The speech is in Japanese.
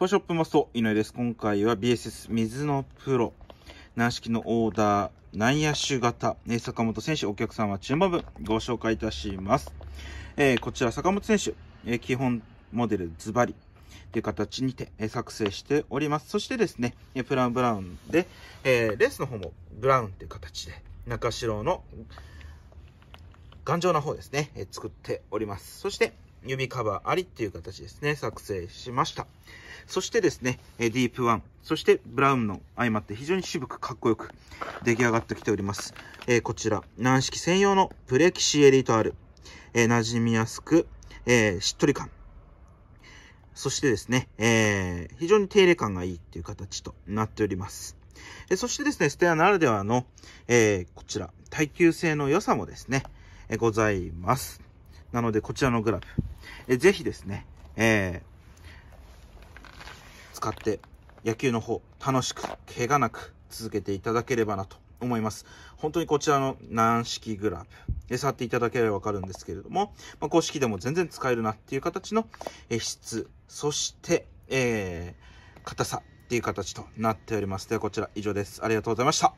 ポショップマスト、井上です。今回は BSS 水のプロ、軟式のオーダー、内野手型、坂本選手、お客様注文分、ご紹介いたします。えー、こちら、坂本選手、えー、基本モデルズバリという形にて、えー、作成しております。そしてですね、プラウンブラウンで、えー、レースの方もブラウンという形で、中城の頑丈な方ですね、えー、作っております。そして、指カバーありっていう形ですね、作成しました。そしてですね、ディープワン、そしてブラウンの相まって非常に渋くかっこよく出来上がってきております。えー、こちら、軟式専用のプレキシエリート R。えー、馴染みやすく、えー、しっとり感。そしてですね、えー、非常に手入れ感がいいっていう形となっております。えそしてですね、ステアならではの、えこちら、耐久性の良さもですね、えございます。なので、こちらのグラフ、えぜひですね、えー、使って野球の方、楽しく、怪我なく続けていただければなと思います。本当にこちらの軟式グラブ触っていただければわかるんですけれども、まあ、公式でも全然使えるなっていう形の質、そして、えー、硬さっていう形となっております。ではこちら以上です。ありがとうございました。